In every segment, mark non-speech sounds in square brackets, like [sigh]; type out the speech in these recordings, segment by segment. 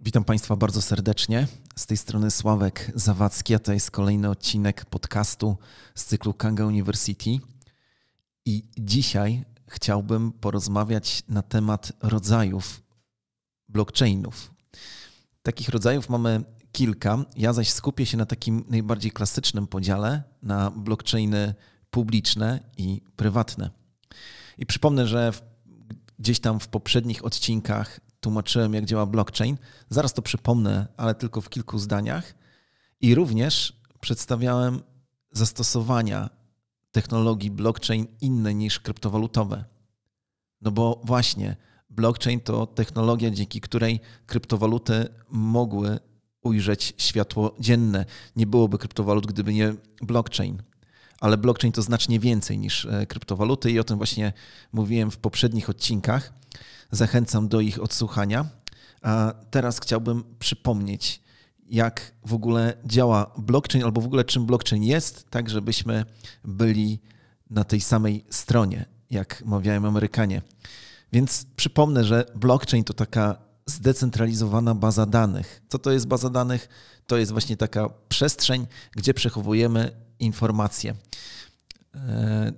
Witam Państwa bardzo serdecznie. Z tej strony Sławek Zawadzki, a to jest kolejny odcinek podcastu z cyklu Kanga University. I dzisiaj chciałbym porozmawiać na temat rodzajów blockchainów. Takich rodzajów mamy kilka. Ja zaś skupię się na takim najbardziej klasycznym podziale na blockchainy publiczne i prywatne. I przypomnę, że gdzieś tam w poprzednich odcinkach tłumaczyłem, jak działa blockchain. Zaraz to przypomnę, ale tylko w kilku zdaniach. I również przedstawiałem zastosowania technologii blockchain inne niż kryptowalutowe. No bo właśnie blockchain to technologia, dzięki której kryptowaluty mogły ujrzeć światło dzienne. Nie byłoby kryptowalut, gdyby nie blockchain. Ale blockchain to znacznie więcej niż e, kryptowaluty i o tym właśnie mówiłem w poprzednich odcinkach. Zachęcam do ich odsłuchania. A teraz chciałbym przypomnieć, jak w ogóle działa blockchain, albo w ogóle czym blockchain jest, tak żebyśmy byli na tej samej stronie, jak mawiają Amerykanie. Więc przypomnę, że blockchain to taka zdecentralizowana baza danych. Co to jest baza danych? To jest właśnie taka przestrzeń, gdzie przechowujemy informacje. E,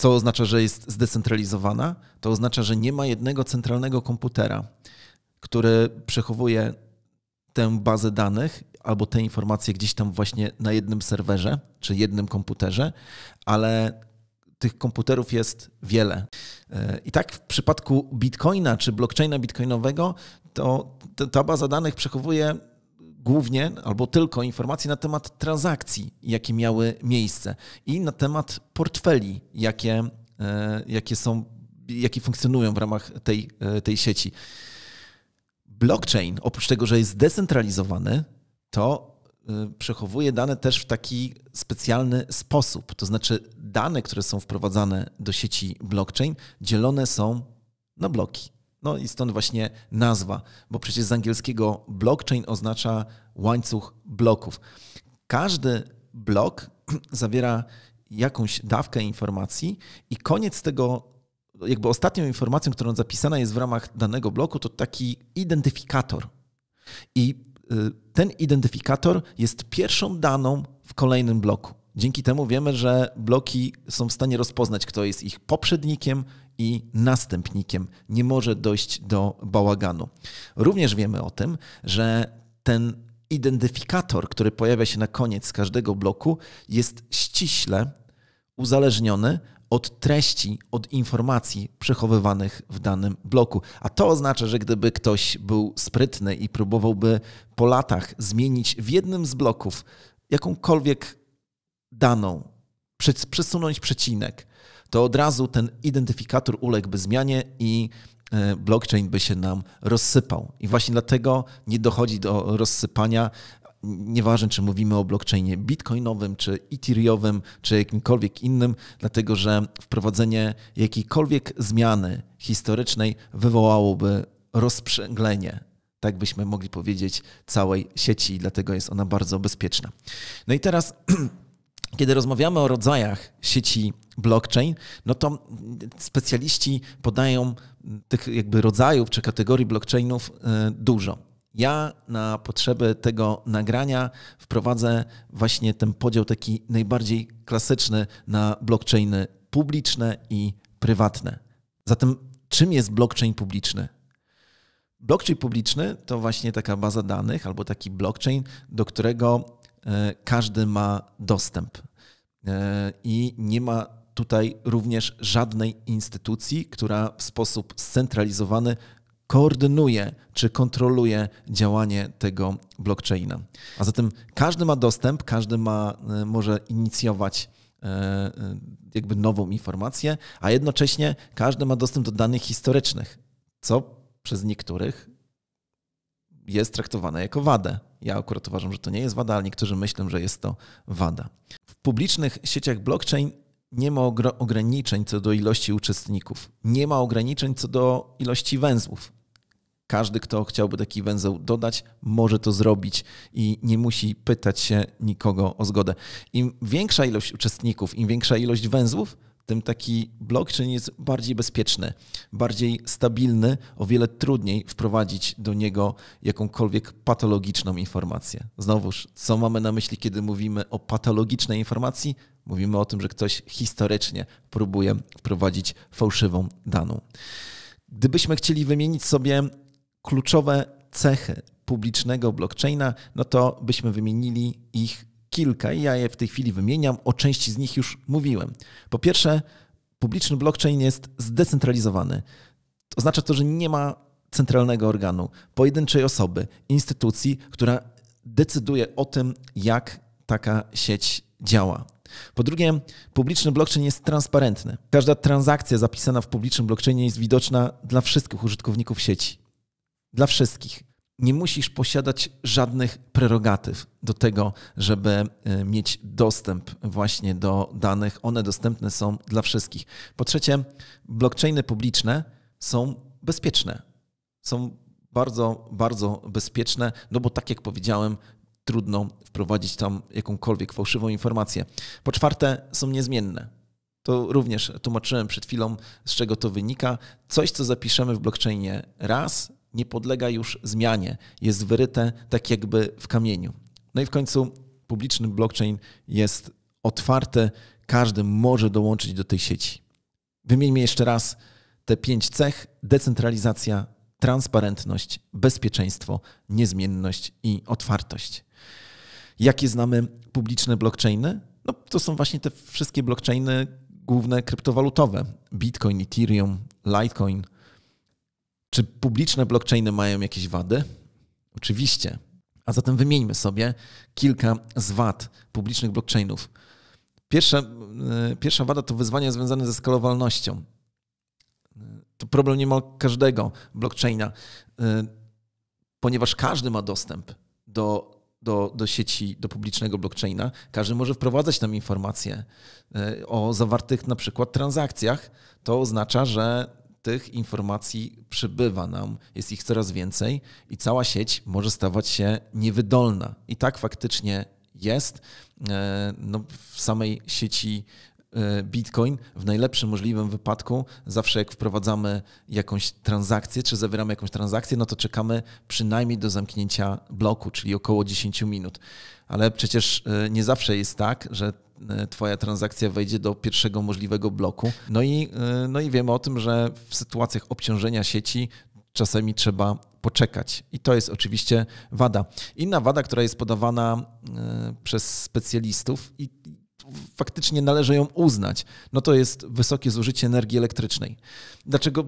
co oznacza, że jest zdecentralizowana? To oznacza, że nie ma jednego centralnego komputera, który przechowuje tę bazę danych albo te informacje gdzieś tam właśnie na jednym serwerze czy jednym komputerze, ale tych komputerów jest wiele. E, I tak w przypadku bitcoina czy blockchaina bitcoinowego, to ta baza danych przechowuje głównie albo tylko informacje na temat transakcji, jakie miały miejsce i na temat portfeli, jakie, e, jakie są, jakie funkcjonują w ramach tej, e, tej sieci. Blockchain, oprócz tego, że jest zdecentralizowany, to e, przechowuje dane też w taki specjalny sposób. To znaczy, dane, które są wprowadzane do sieci blockchain, dzielone są na bloki. No i stąd właśnie nazwa, bo przecież z angielskiego blockchain oznacza łańcuch bloków. Każdy blok [clears throat] zawiera jakąś dawkę informacji i koniec tego, jakby ostatnią informacją, którą zapisana jest w ramach danego bloku, to taki identyfikator. I y, ten identyfikator jest pierwszą daną w kolejnym bloku. Dzięki temu wiemy, że bloki są w stanie rozpoznać, kto jest ich poprzednikiem i następnikiem. Nie może dojść do bałaganu. Również wiemy o tym, że ten identyfikator, który pojawia się na koniec każdego bloku, jest ściśle uzależniony od treści, od informacji przechowywanych w danym bloku. A to oznacza, że gdyby ktoś był sprytny i próbowałby po latach zmienić w jednym z bloków jakąkolwiek daną, przesunąć przecinek, to od razu ten identyfikator uległby zmianie i e, blockchain by się nam rozsypał. I właśnie dlatego nie dochodzi do rozsypania. Nieważne, czy mówimy o blockchainie bitcoinowym, czy ethereum, czy jakimkolwiek innym, dlatego że wprowadzenie jakiejkolwiek zmiany historycznej wywołałoby rozprzęglenie, tak byśmy mogli powiedzieć, całej sieci, i dlatego jest ona bardzo bezpieczna. No i teraz [clears throat] kiedy rozmawiamy o rodzajach sieci blockchain, no to specjaliści podają tych jakby rodzajów czy kategorii blockchainów e, dużo. Ja na potrzeby tego nagrania wprowadzę właśnie ten podział taki najbardziej klasyczny na blockchainy publiczne i prywatne. Zatem czym jest blockchain publiczny? Blockchain publiczny to właśnie taka baza danych albo taki blockchain, do którego E, każdy ma dostęp. E, I nie ma tutaj również żadnej instytucji, która w sposób scentralizowany koordynuje czy kontroluje działanie tego blockchaina. A zatem każdy ma dostęp, każdy ma, e, może inicjować jakby nową informację, a jednocześnie każdy ma dostęp do danych historycznych, co przez niektórych jest traktowane jako wadę. Ja akurat uważam, że to nie jest wada, ale niektórzy myślą, że jest to wada. W publicznych sieciach blockchain nie ma ograniczeń co do ilości uczestników, nie ma ograniczeń co do ilości węzłów. Każdy, kto chciałby taki węzeł dodać, może to zrobić i nie musi pytać się nikogo o zgodę. Im większa ilość uczestników, im większa ilość węzłów, tym taki blockchain jest bardziej bezpieczny, bardziej stabilny, o wiele trudniej wprowadzić do niego jakąkolwiek patologiczną informację. Znowuż, co mamy na myśli, kiedy mówimy o patologicznej informacji? Mówimy o tym, że ktoś historycznie próbuje wprowadzić fałszywą daną. Gdybyśmy chcieli wymienić sobie kluczowe cechy publicznego blockchaina, no to byśmy wymienili ich kilka i ja je w tej chwili wymieniam. O części z nich już mówiłem. Po pierwsze, publiczny blockchain jest zdecentralizowany. Oznacza to, że nie ma centralnego organu, pojedynczej osoby, instytucji, która decyduje o tym, jak taka sieć działa. Po drugie, publiczny blockchain jest transparentny. Każda transakcja zapisana w publicznym blockchainie jest widoczna dla wszystkich użytkowników sieci. Dla wszystkich nie musisz posiadać żadnych prerogatyw do tego, żeby e, mieć dostęp właśnie do danych. One dostępne są dla wszystkich. Po trzecie, blockchainy publiczne są bezpieczne. Są bardzo, bardzo bezpieczne, no bo tak jak powiedziałem, trudno wprowadzić tam jakąkolwiek fałszywą informację. Po czwarte, są niezmienne. To również tłumaczyłem przed chwilą, z czego to wynika. Coś, co zapiszemy w blockchainie raz, nie podlega już zmianie, jest wyryte tak jakby w kamieniu. No i w końcu publiczny blockchain jest otwarty, każdy może dołączyć do tej sieci. Wymieńmy jeszcze raz te pięć cech: decentralizacja, transparentność, bezpieczeństwo, niezmienność i otwartość. Jakie znamy publiczne blockchainy? No, to są właśnie te wszystkie blockchainy główne kryptowalutowe: Bitcoin, Ethereum, Litecoin, czy publiczne blockchainy mają jakieś wady? Oczywiście. A zatem wymieńmy sobie kilka z wad publicznych blockchainów. Pierwsza, y, pierwsza wada to wyzwania związane ze skalowalnością. Y, to problem niemal każdego blockchaina, y, ponieważ każdy ma dostęp do, do, do sieci, do publicznego blockchaina. Każdy może wprowadzać tam informacje o zawartych na przykład transakcjach. To oznacza, że tych informacji przybywa nam, jest ich coraz więcej i cała sieć może stawać się niewydolna. I tak faktycznie jest. E, no, w samej sieci E, Bitcoin w najlepszym możliwym wypadku, zawsze jak wprowadzamy jakąś transakcję, czy zawieramy jakąś transakcję, no to czekamy przynajmniej do zamknięcia bloku, czyli około 10 minut. Ale przecież e, nie zawsze jest tak, że e, Twoja transakcja wejdzie do pierwszego możliwego bloku. No i, no i wiemy o tym, że w sytuacjach obciążenia sieci czasami trzeba poczekać. I to jest oczywiście wada. Inna wada, która jest podawana przez specjalistów i faktycznie należy ją uznać, no to jest wysokie zużycie energii elektrycznej. Dlaczego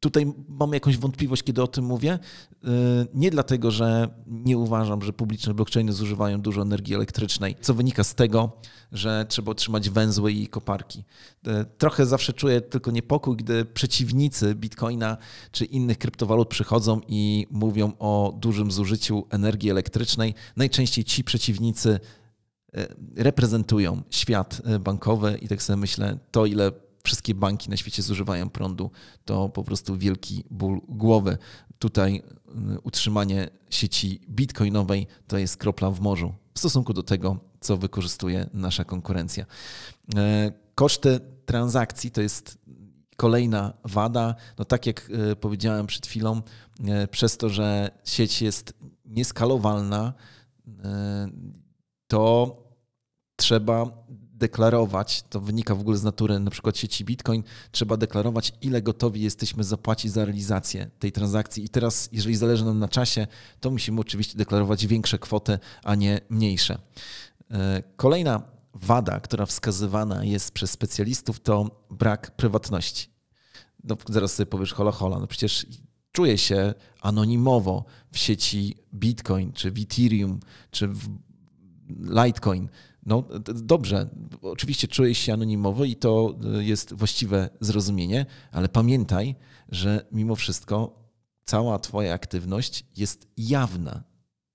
tutaj mam jakąś wątpliwość, kiedy o tym mówię. Y, nie dlatego, że nie uważam, że publiczne blockchainy zużywają dużo energii elektrycznej, co wynika z tego, że trzeba otrzymać węzły i koparki. Y, trochę zawsze czuję tylko niepokój, gdy przeciwnicy bitcoina czy innych kryptowalut przychodzą i mówią o dużym zużyciu energii elektrycznej. Najczęściej ci przeciwnicy E, reprezentują świat e, bankowy i tak sobie myślę, to ile wszystkie banki na świecie zużywają prądu, to po prostu wielki ból głowy. Tutaj e, utrzymanie sieci bitcoinowej to jest kropla w morzu w stosunku do tego, co wykorzystuje nasza konkurencja. Koszty transakcji to jest kolejna wada. No tak jak powiedziałem przed chwilą, przez to, że sieć jest nieskalowalna, to trzeba deklarować, to wynika w ogóle z natury na przykład sieci Bitcoin, trzeba deklarować, ile gotowi jesteśmy zapłacić za realizację tej transakcji. I teraz, jeżeli zależy nam na czasie, to musimy oczywiście deklarować większe kwoty, a nie mniejsze. E, kolejna wada, która wskazywana jest przez specjalistów, to brak prywatności. No, zaraz sobie powiesz, hola, hola, no przecież czuję się anonimowo w sieci Bitcoin, czy w Ethereum, czy w Litecoin no dobrze, oczywiście czujesz się anonimowo i to e, jest właściwe zrozumienie, ale pamiętaj, że mimo wszystko cała Twoja aktywność jest jawna.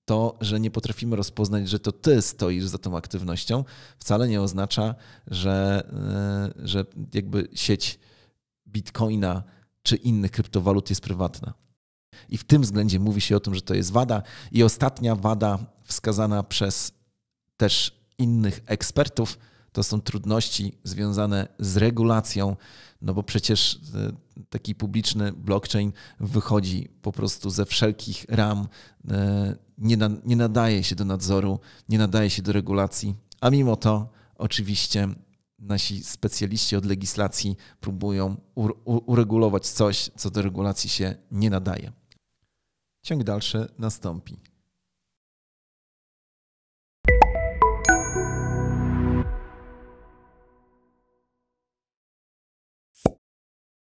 To, że nie potrafimy rozpoznać, że to Ty stoisz za tą aktywnością, wcale nie oznacza, że, e, że jakby sieć bitcoina czy innych kryptowalut jest prywatna. I w tym względzie mówi się o tym, że to jest wada. I ostatnia wada wskazana przez też innych ekspertów, to są trudności związane z regulacją, no bo przecież e, taki publiczny blockchain wychodzi po prostu ze wszelkich ram, e, nie, na, nie nadaje się do nadzoru, nie nadaje się do regulacji, a mimo to oczywiście nasi specjaliści od legislacji próbują uregulować coś, co do regulacji się nie nadaje. Ciąg dalszy nastąpi.